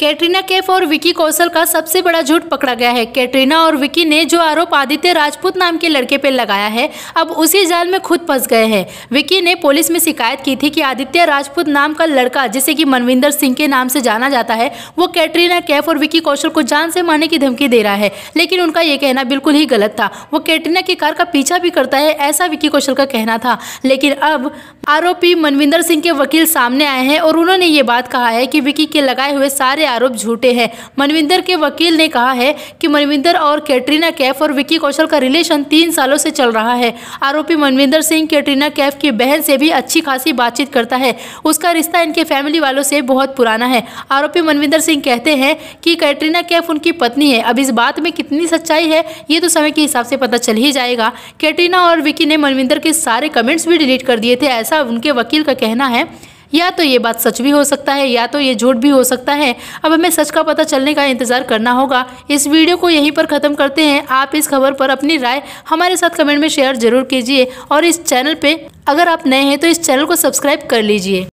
कैटरीना कैफ और विकी कौशल का सबसे बड़ा झूठ पकड़ा गया है कैटरीना और विकी ने जो आरोप आदित्य राजपूत नाम के लड़के पर लगाया है अब उसी जाल में खुद फंस गए हैं विकी ने पुलिस में शिकायत की थी कि आदित्य राजपूत नाम का लड़का जिसे कि मनविंदर सिंह के नाम से जाना जाता है वो कैटरीना कैफ और विकी कौशल को जान से मारने की धमकी दे रहा है लेकिन उनका ये कहना बिल्कुल ही गलत था वो कैटरीना की कार का पीछा भी करता है ऐसा विकी कौशल का कहना था लेकिन अब आरोपी मनविंदर सिंह के वकील सामने आए हैं और उन्होंने ये बात कहा है कि विकी के लगाए हुए सारे आरोप झूठे हैं मनविंदर के वकील ने कहा है कि मनविंदर और कैटरीना कैफ और विक्की कौशल का रिलेशन तीन सालों से चल रहा है आरोपी मनविंदर सिंह कैटरीना कैफ की बहन से भी अच्छी खासी बातचीत करता है उसका रिश्ता इनके फैमिली वालों से बहुत पुराना है आरोपी मनविंदर सिंह कहते हैं कि कैटरीना कैफ उनकी पत्नी है अब इस बात में कितनी सच्चाई है ये तो समय के हिसाब से पता चल ही जाएगा कैटरीना और विकी ने मनविंदर के सारे कमेंट्स भी डिलीट कर दिए थे ऐसा उनके वकील का कहना है या तो ये बात सच भी हो सकता है या तो ये झूठ भी हो सकता है अब हमें सच का पता चलने का इंतज़ार करना होगा इस वीडियो को यहीं पर ख़त्म करते हैं आप इस खबर पर अपनी राय हमारे साथ कमेंट में शेयर जरूर कीजिए और इस चैनल पे अगर आप नए हैं तो इस चैनल को सब्सक्राइब कर लीजिए